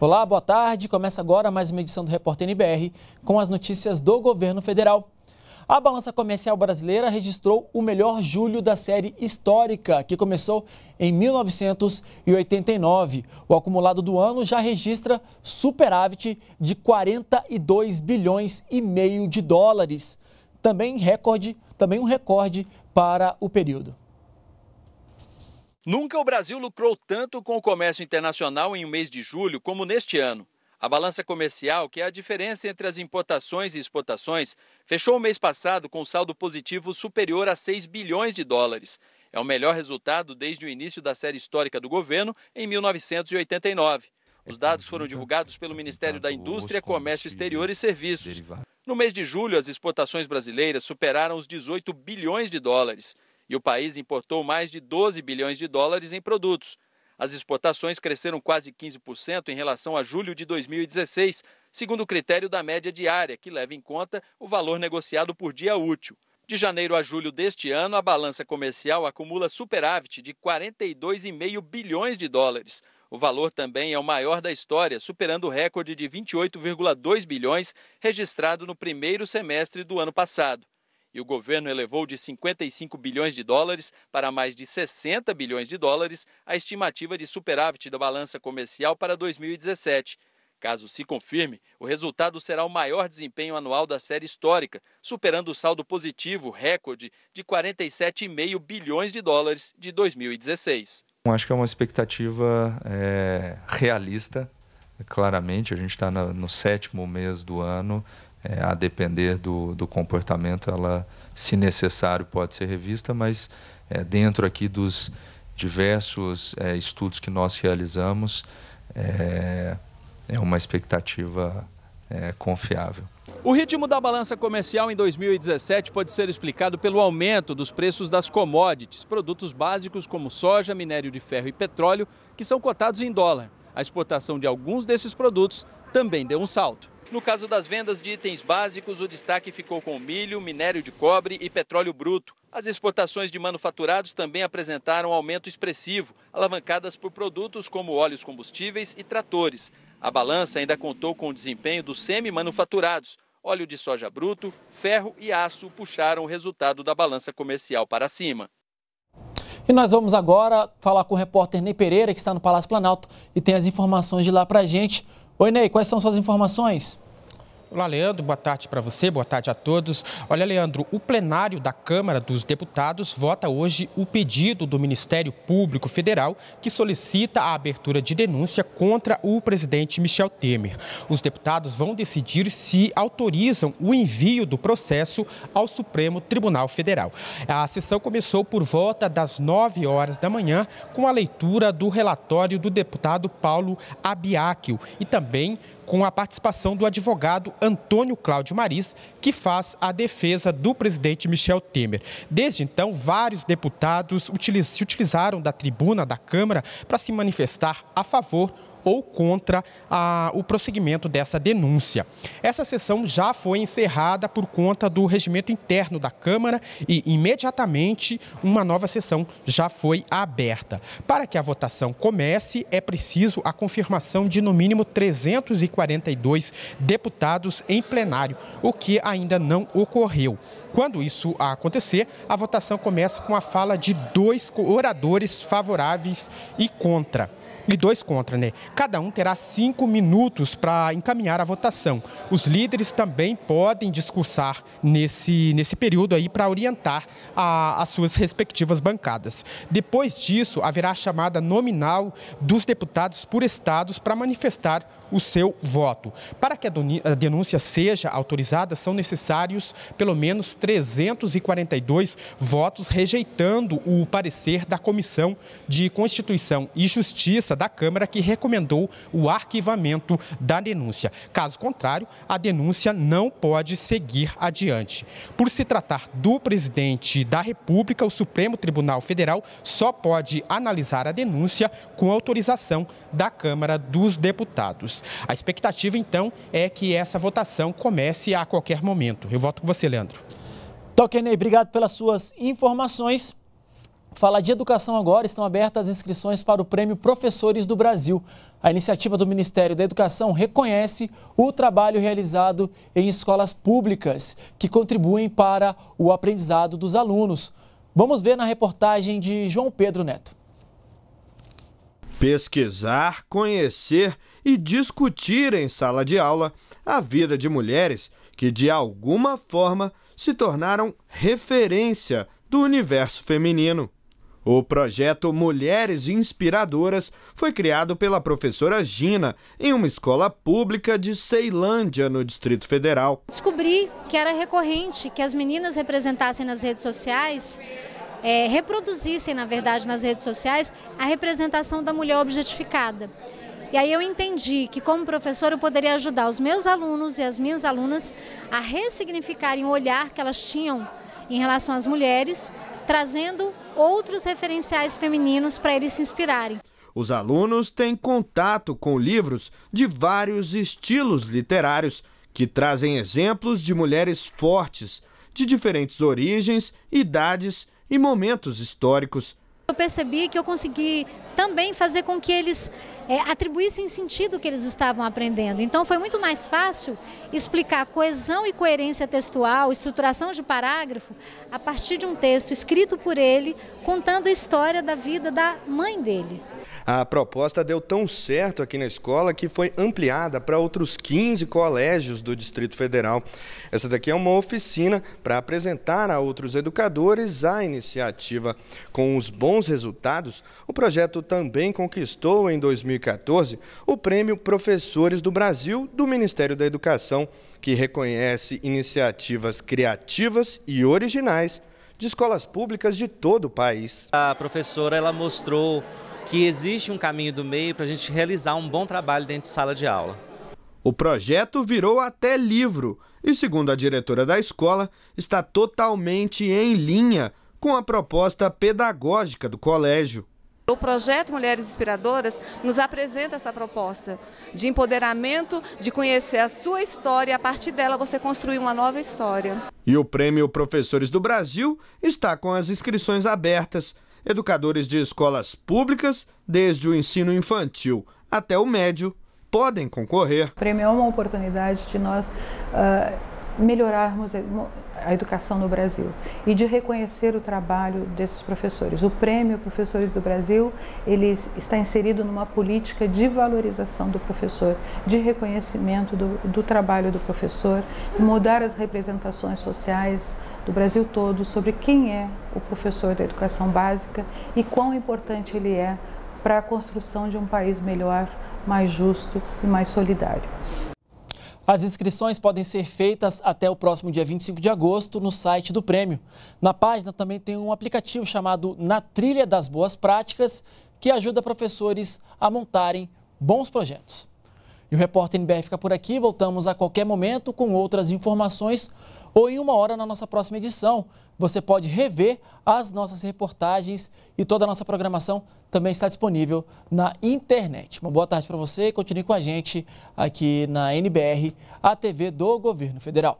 Olá, boa tarde. Começa agora mais uma edição do Repórter NBR com as notícias do governo federal. A balança comercial brasileira registrou o melhor julho da série histórica, que começou em 1989. O acumulado do ano já registra superávit de 42 bilhões e meio de dólares, também recorde, também um recorde para o período. Nunca o Brasil lucrou tanto com o comércio internacional em um mês de julho como neste ano. A balança comercial, que é a diferença entre as importações e exportações, fechou o mês passado com um saldo positivo superior a 6 bilhões de dólares. É o melhor resultado desde o início da série histórica do governo, em 1989. Os é dados foram divulgados pelo Ministério da Indústria, Comércio Exterior e Serviços. No mês de julho, as exportações brasileiras superaram os 18 bilhões de dólares e o país importou mais de 12 bilhões de dólares em produtos. As exportações cresceram quase 15% em relação a julho de 2016, segundo o critério da média diária, que leva em conta o valor negociado por dia útil. De janeiro a julho deste ano, a balança comercial acumula superávit de 42,5 bilhões de dólares. O valor também é o maior da história, superando o recorde de 28,2 bilhões registrado no primeiro semestre do ano passado e o governo elevou de 55 bilhões de dólares para mais de 60 bilhões de dólares a estimativa de superávit da balança comercial para 2017. Caso se confirme, o resultado será o maior desempenho anual da série histórica, superando o saldo positivo recorde de 47,5 bilhões de dólares de 2016. Então, acho que é uma expectativa é, realista, claramente. A gente está no sétimo mês do ano é, a depender do, do comportamento, ela, se necessário, pode ser revista, mas é, dentro aqui dos diversos é, estudos que nós realizamos, é, é uma expectativa é, confiável. O ritmo da balança comercial em 2017 pode ser explicado pelo aumento dos preços das commodities, produtos básicos como soja, minério de ferro e petróleo, que são cotados em dólar. A exportação de alguns desses produtos também deu um salto. No caso das vendas de itens básicos, o destaque ficou com milho, minério de cobre e petróleo bruto. As exportações de manufaturados também apresentaram aumento expressivo, alavancadas por produtos como óleos combustíveis e tratores. A balança ainda contou com o desempenho dos semi-manufaturados. Óleo de soja bruto, ferro e aço puxaram o resultado da balança comercial para cima. E nós vamos agora falar com o repórter Ney Pereira, que está no Palácio Planalto e tem as informações de lá para a gente. Oi, Ney, quais são suas informações? Olá, Leandro. Boa tarde para você, boa tarde a todos. Olha, Leandro, o plenário da Câmara dos Deputados vota hoje o pedido do Ministério Público Federal que solicita a abertura de denúncia contra o presidente Michel Temer. Os deputados vão decidir se autorizam o envio do processo ao Supremo Tribunal Federal. A sessão começou por volta das 9 horas da manhã com a leitura do relatório do deputado Paulo Abiáquio e também com a participação do advogado Antônio Cláudio Maris, que faz a defesa do presidente Michel Temer. Desde então, vários deputados se utilizaram da tribuna da Câmara para se manifestar a favor ou contra a, o prosseguimento dessa denúncia. Essa sessão já foi encerrada por conta do regimento interno da Câmara e imediatamente uma nova sessão já foi aberta. Para que a votação comece, é preciso a confirmação de no mínimo 342 deputados em plenário, o que ainda não ocorreu. Quando isso acontecer, a votação começa com a fala de dois oradores favoráveis e contra e dois contra, né? Cada um terá cinco minutos para encaminhar a votação. Os líderes também podem discursar nesse, nesse período aí para orientar a, as suas respectivas bancadas. Depois disso, haverá a chamada nominal dos deputados por estados para manifestar o seu voto. Para que a denúncia seja autorizada, são necessários pelo menos 342 votos rejeitando o parecer da Comissão de Constituição e Justiça Justiça da Câmara que recomendou o arquivamento da denúncia. Caso contrário, a denúncia não pode seguir adiante. Por se tratar do presidente da República, o Supremo Tribunal Federal só pode analisar a denúncia com autorização da Câmara dos Deputados. A expectativa, então, é que essa votação comece a qualquer momento. Eu volto com você, Leandro. Tokenei, obrigado pelas suas informações. Falar de educação agora, estão abertas as inscrições para o Prêmio Professores do Brasil. A iniciativa do Ministério da Educação reconhece o trabalho realizado em escolas públicas, que contribuem para o aprendizado dos alunos. Vamos ver na reportagem de João Pedro Neto. Pesquisar, conhecer e discutir em sala de aula a vida de mulheres que, de alguma forma, se tornaram referência do universo feminino. O projeto Mulheres Inspiradoras foi criado pela professora Gina em uma escola pública de Ceilândia, no Distrito Federal. Descobri que era recorrente que as meninas representassem nas redes sociais é, reproduzissem, na verdade, nas redes sociais a representação da mulher objetificada. E aí eu entendi que como professora eu poderia ajudar os meus alunos e as minhas alunas a ressignificarem o olhar que elas tinham em relação às mulheres trazendo outros referenciais femininos para eles se inspirarem. Os alunos têm contato com livros de vários estilos literários que trazem exemplos de mulheres fortes, de diferentes origens, idades e momentos históricos. Eu percebi que eu consegui também fazer com que eles é, atribuíssem sentido o que eles estavam aprendendo. Então foi muito mais fácil explicar coesão e coerência textual, estruturação de parágrafo, a partir de um texto escrito por ele, contando a história da vida da mãe dele. A proposta deu tão certo aqui na escola que foi ampliada para outros 15 colégios do Distrito Federal. Essa daqui é uma oficina para apresentar a outros educadores a iniciativa. Com os bons resultados, o projeto também conquistou em 2015 2014 o Prêmio Professores do Brasil do Ministério da Educação, que reconhece iniciativas criativas e originais de escolas públicas de todo o país. A professora ela mostrou que existe um caminho do meio para a gente realizar um bom trabalho dentro de sala de aula. O projeto virou até livro e, segundo a diretora da escola, está totalmente em linha com a proposta pedagógica do colégio. O projeto Mulheres Inspiradoras nos apresenta essa proposta de empoderamento, de conhecer a sua história e a partir dela você construir uma nova história. E o Prêmio Professores do Brasil está com as inscrições abertas. Educadores de escolas públicas, desde o ensino infantil até o médio, podem concorrer. O prêmio é uma oportunidade de nós uh, melhorarmos a educação no Brasil e de reconhecer o trabalho desses professores. O Prêmio Professores do Brasil, ele está inserido numa política de valorização do professor, de reconhecimento do, do trabalho do professor, mudar as representações sociais do Brasil todo sobre quem é o professor da educação básica e quão importante ele é para a construção de um país melhor, mais justo e mais solidário. As inscrições podem ser feitas até o próximo dia 25 de agosto no site do prêmio. Na página também tem um aplicativo chamado Na Trilha das Boas Práticas, que ajuda professores a montarem bons projetos. E o repórter NBR fica por aqui. Voltamos a qualquer momento com outras informações ou em uma hora na nossa próxima edição. Você pode rever as nossas reportagens e toda a nossa programação também está disponível na internet. Uma boa tarde para você e continue com a gente aqui na NBR, a TV do Governo Federal.